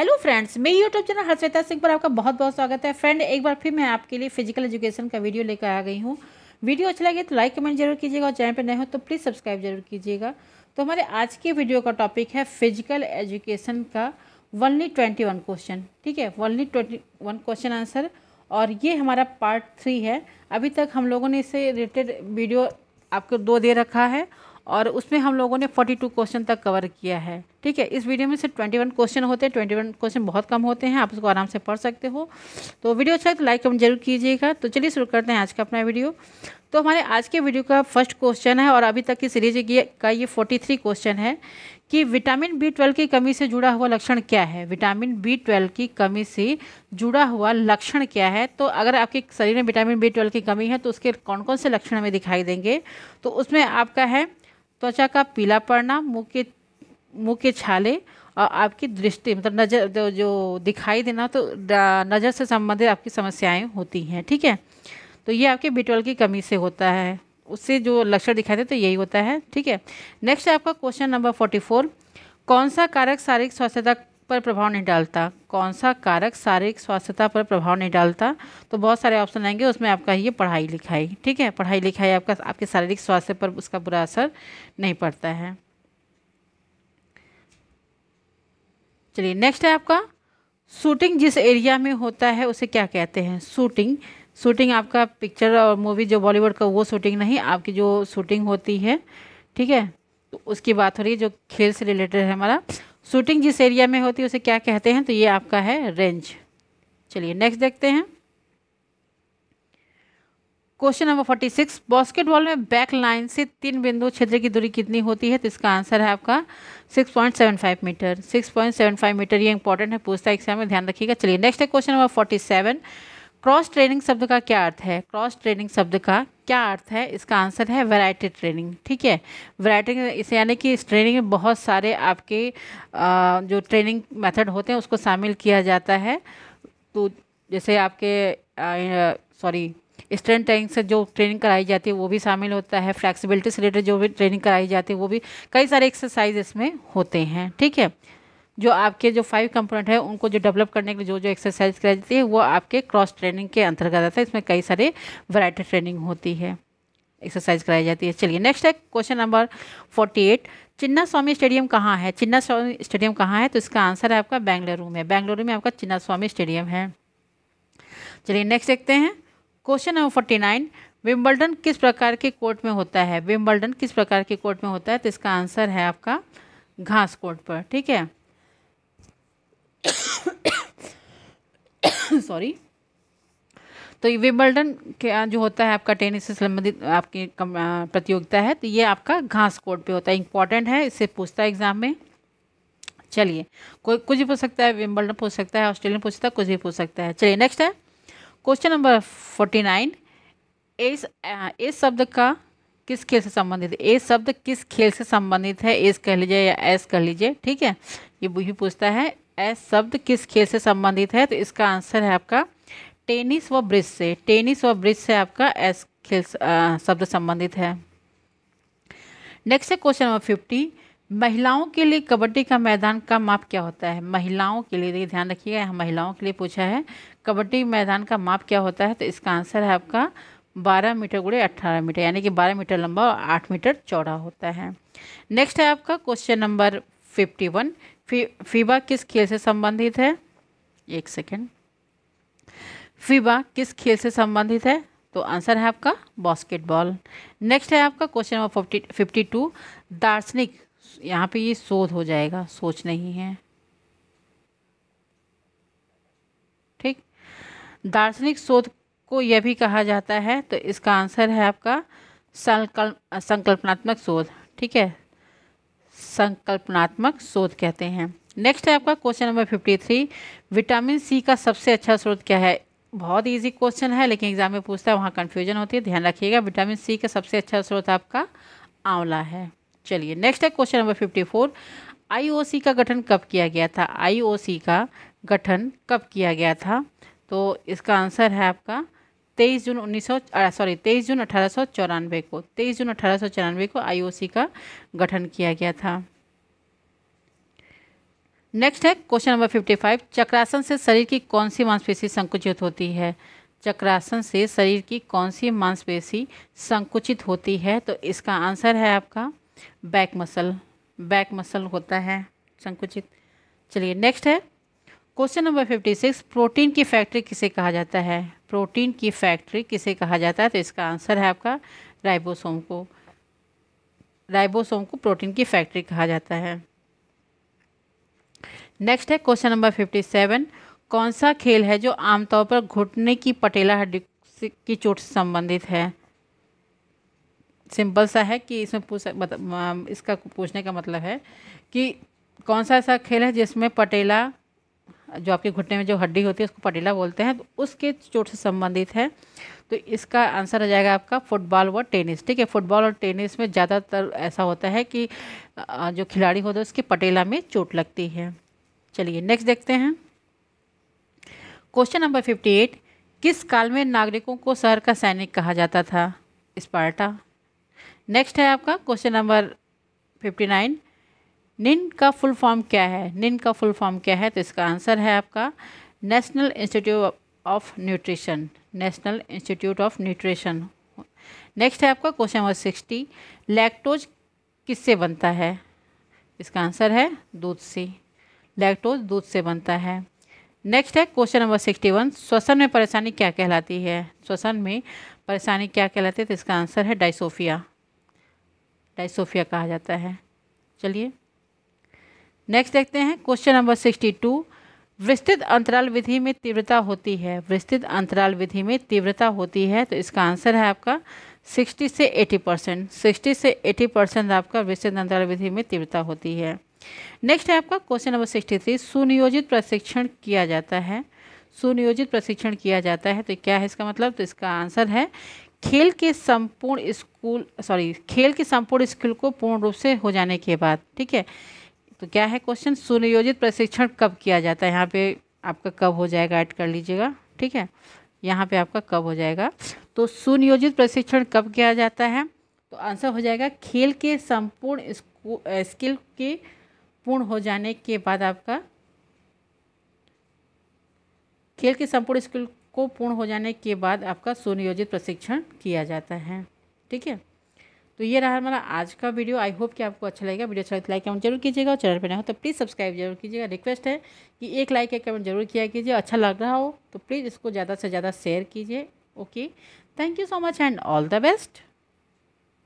hello friends मेरे YouTube channel Harshveta Singh पर आपका बहुत बहुत स्वागत है फ्रेंड एक बार फिर मैं आपके लिए फिजिकल एजुकेशन का वीडियो लेकर आ गई हूँ वीडियो अच्छा लगे तो लाइक कमेंट जरूर कीजिएगा और चैनल पर नए हो तो प्लीज़ सब्सक्राइब जरूर कीजिएगा तो हमारे आज के वीडियो का टॉपिक है फिजिकल एजुकेशन का वनली ट्वेंटी वन क्वेश्चन ठीक है only twenty one question answer और ये हमारा पार्ट थ्री है अभी तक हम लोगों ने इसे रिलेटेड वीडियो आपको दो दे रखा है और उसमें हम लोगों ने फोर्टी टू क्वेश्चन तक कवर किया है ठीक है इस वीडियो में ट्वेंटी वन क्वेश्चन होते हैं वन क्वेश्चन बहुत कम होते हैं आप उसको आराम से पढ़ सकते हो तो वीडियो अच्छा है तो लाइक कमेंट जरूर कीजिएगा तो चलिए शुरू करते हैं आज का अपना वीडियो तो हमारे आज के वीडियो का फर्स्ट क्वेश्चन है और अभी तक की सीरीज का ये 43 क्वेश्चन है कि विटामिन बी ट्वेल्व की कमी से जुड़ा हुआ लक्षण क्या है विटामिन बी ट्वेल्व की कमी से जुड़ा हुआ लक्षण क्या है तो अगर आपके शरीर में विटामिन बी ट्वेल्व की कमी है तो उसके कौन कौन से लक्षण हमें दिखाई देंगे तो उसमें आपका है त्वचा का पीला पड़ना मुँह के मुंह के छाले और आपकी दृष्टि मतलब नज़र जो, जो दिखाई देना तो नज़र से संबंधित आपकी समस्याएं होती हैं ठीक है तो ये आपके बिटवल की कमी से होता है उससे जो लक्षण दिखाई दे तो यही होता है ठीक है नेक्स्ट आपका क्वेश्चन नंबर फोर्टी फोर कौन सा कारक शारीरिक स्वास्थ्यता पर प्रभाव नहीं डालता कौन सा कारक शारीरिक स्वास्थ्यता पर प्रभाव नहीं डालता तो बहुत सारे ऑप्शन आएंगे उसमें आपका ये पढ़ाई लिखाई ठीक है पढ़ाई लिखाई आपका आपके शारीरिक स्वास्थ्य पर उसका बुरा असर नहीं पड़ता है चलिए नेक्स्ट है आपका शूटिंग जिस एरिया में होता है उसे क्या कहते हैं शूटिंग शूटिंग आपका पिक्चर और मूवी जो बॉलीवुड का वो शूटिंग नहीं आपकी जो शूटिंग होती है ठीक है तो उसकी बात हो रही है जो खेल से रिलेटेड है हमारा शूटिंग जिस एरिया में होती है उसे क्या कहते हैं तो ये आपका है रेंज चलिए नेक्स्ट देखते हैं question number forty six basketball में बैक लाइन से तीन बिंदु क्षेत्र की दूरी कितनी होती है तो इसका आंसर है आपका six point seven five metre six point seven five metre ये इंपॉर्टेंट है पूछता है एग्जाम में ध्यान रखिएगा चलिए नेक्स्ट है question number forty seven cross training शब्द का क्या अर्थ है क्रॉस ट्रेनिंग शब्द का क्या अर्थ है इसका आंसर है वैरायटी ट्रेनिंग ठीक है वैरायटी इसे यानी कि इस ट्रेनिंग में बहुत सारे आपके जो ट्रेनिंग मेथड होते हैं उसको शामिल किया जाता है तो जैसे आपके सॉरी स्ट्रेंथ ट्रेनिंग से जो ट्रेनिंग कराई जाती है वो भी शामिल होता है फ्लैक्सिबिलिटी से रिलेटेड जो भी ट्रेनिंग कराई जाती है वो भी कई सारे एक्सरसाइज इसमें होते हैं ठीक है जो आपके जो फाइव कंपोनेंट है उनको जो डेवलप करने के लिए जो जो एक्सरसाइज कराई जाती है वो आपके क्रॉस ट्रेनिंग के अंतर्गत आता है इसमें कई सारे वैरायटी ट्रेनिंग होती है एक्सरसाइज कराई जाती है चलिए नेक्स्ट है question number forty eight Chinna Swami stadium कहाँ है चिन्ना स्वामी स्टेडियम कहाँ है तो इसका आंसर है आपका बेंगलुरु में बेंगलुरु में आपका चिन्ना स्वामी स्टेडियम है चलिए नेक्स्ट देखते हैं question number forty nine Wimbledon किस प्रकार के कोर्ट में होता है विम्बल्टन किस प्रकार के कोर्ट में होता है तो इसका आंसर है आपका घास कोर्ट पर ठीक है सॉरी तो ये विम्बल्टन के जो होता है आपका टेनिस से संबंधित आपकी प्रतियोगिता है तो ये आपका घास कोर्ट पे होता है इंपॉर्टेंट है इससे पूछता है एग्जाम में चलिए कोई कुछ भी पूछ सकता है विम्बल्टन पूछ सकता है ऑस्ट्रेलियन पूछ सकता है कुछ भी पूछ सकता है चलिए नेक्स्ट है question number forty nine S S शब्द का किस खेल से संबंधित है एस शब्द किस खेल से संबंधित है एस कह लीजिए या एस कह लीजिए ठीक है ये भी पूछता है एस शब्द किस खेल से संबंधित है तो इसका आंसर है आपका टेनिस व ब्रिज से टेनिस व ब्रिज से आपका एस खेल शब्द संबंधित है नेक्स्ट है क्वेश्चन नंबर फिफ्टी महिलाओं के लिए कबड्डी का मैदान का माप क्या होता है महिलाओं के लिए देखिए ध्यान रखिएगा यहाँ महिलाओं के लिए पूछा है कबड्डी मैदान का माप क्या होता है तो इसका आंसर है आपका बारह मीटर गुड़े अट्ठारह मीटर यानी कि बारह मीटर लंबा और आठ मीटर चौड़ा होता है नेक्स्ट है आपका क्वेश्चन नंबर फिफ्टी वन फी फीबा किस खेल से संबंधित है एक सेकेंड फीबा किस खेल से संबंधित है तो आंसर है आपका बास्केटबॉल नेक्स्ट है आपका question number fifty fifty two दार्शनिक यहाँ पे ये शोध हो जाएगा सोच नहीं है दार्शनिक शोध को यह भी कहा जाता है तो इसका आंसर है आपका संकल्प संकल्पनात्मक शोध ठीक है संकल्पनात्मक शोध कहते हैं नेक्स्ट है आपका question number fifty three vitamin C का सबसे अच्छा स्रोत क्या है बहुत इजी क्वेश्चन है लेकिन एग्जाम में पूछता है वहाँ कन्फ्यूजन होती है ध्यान रखिएगा विटामिन सी का सबसे अच्छा स्रोत आपका आंवला है चलिए नेक्स्ट है question number fifty four I का गठन कब किया गया था आई का गठन कब किया गया था तो इसका आंसर है आपका तेईस जून उन्नीस सौ सॉरी तेईस जून अठारह सौ चौरानवे को तेईस जून अठारह सौ चौरानवे को आईओसी का गठन किया गया था नेक्स्ट है क्वेश्चन नंबर फिफ्टी फाइव चक्रासन से शरीर की कौन सी मांसपेशी संकुचित होती है चक्रासन से शरीर की कौन सी मांसपेशी संकुचित होती है तो इसका आंसर है आपका बैक मसल बैक मसल होता है संकुचित चलिए नेक्स्ट है question number fifty six protein की फैक्ट्री किसे कहा जाता है प्रोटीन की फैक्ट्री किसे कहा जाता है तो इसका आंसर है आपका राइबोसोम को राइबोसोम को प्रोटीन की फैक्ट्री कहा जाता है नेक्स्ट है क्वेश्चन नंबर फिफ्टी सेवन कौन सा खेल है जो आमतौर पर घुटने की पटेला हड्डी की चोट से संबंधित है सिंपल सा है कि इसमें पूछ मतलब इसका पूछने का मतलब है कि कौन सा ऐसा खेल है जिसमें पटेला जो आपके घुटने में जो हड्डी होती है उसको पटेला बोलते हैं तो उसके चोट से संबंधित है तो इसका आंसर आ जाएगा आपका फुटबॉल व टेनिस ठीक है फुटबॉल और टेनिस में ज़्यादातर ऐसा होता है कि जो खिलाड़ी होता है उसके पटेला में चोट लगती है चलिए नेक्स्ट देखते हैं क्वेश्चन नंबर फिफ्टी एट किस काल में नागरिकों को शहर का सैनिक कहा जाता था स्पार्टा नेक्स्ट है आपका क्वेश्चन नंबर फिफ्टी नाइन निन का फुल फॉर्म क्या है निन का फुल फॉर्म क्या है तो इसका आंसर है आपका national institute of nutrition national institute of nutrition next है आपका क्वेश्चन नंबर सिक्सटी लैक्टोज किससे बनता है इसका आंसर है दूध से लैक्टोज दूध से बनता है नेक्स्ट है क्वेश्चन नंबर सिक्सटी वन श्वसन में परेशानी क्या कहलाती है श्वसन में परेशानी क्या कहलाती है तो इसका आंसर है डाइसोफिया डाइसोफिया कहा जाता है चलिए नेक्स्ट देखते हैं क्वेश्चन नंबर सिक्सटी टू विस्तृत अंतराल विधि में तीव्रता होती है विस्तृत अंतराल विधि में तीव्रता होती है तो इसका आंसर है आपका सिक्सटी से एटी परसेंट सिक्सटी से एटी परसेंट आपका विस्तृत अंतराल विधि में तीव्रता होती है नेक्स्ट है आपका क्वेश्चन नंबर सिक्सटी थ्री सुनियोजित प्रशिक्षण किया जाता है सुनियोजित प्रशिक्षण किया जाता है तो क्या है इसका मतलब तो इसका आंसर है खेल के संपूर्ण स्कूल सॉरी खेल के संपूर्ण स्कूल को पूर्ण रूप से हो जाने के बाद ठीक है तो क्या है क्वेश्चन सुनियोजित प्रशिक्षण कब किया जाता है यहाँ पे आपका कब हो जाएगा ऐड कर लीजिएगा ठीक है यहाँ पे आपका कब हो जाएगा तो सुनियोजित प्रशिक्षण कब किया जाता है तो आंसर हो जाएगा खेल के संपूर्ण स्किल के पूर्ण हो जाने के बाद आपका खेल के संपूर्ण स्किल को पूर्ण हो जाने के बाद आपका सुनियोजित प्रशिक्षण किया जाता है ठीक है तो ये रहा हमारा आज का वीडियो आई होप कि आपको अच्छा लगेगा वीडियो अच्छा लगे लाइक तो कमेंट जरूर कीजिएगा और चैनल पर ना हो तो प्लीज़ सब्सक्राइब जरूर कीजिएगा रिक्वेस्ट है कि एक लाइक एक कमेंट जरूर किया कीजिए अच्छा लग रहा हो तो प्लीज़ इसको ज़्यादा से ज़्यादा शेयर कीजिए okay thank you so much and all the best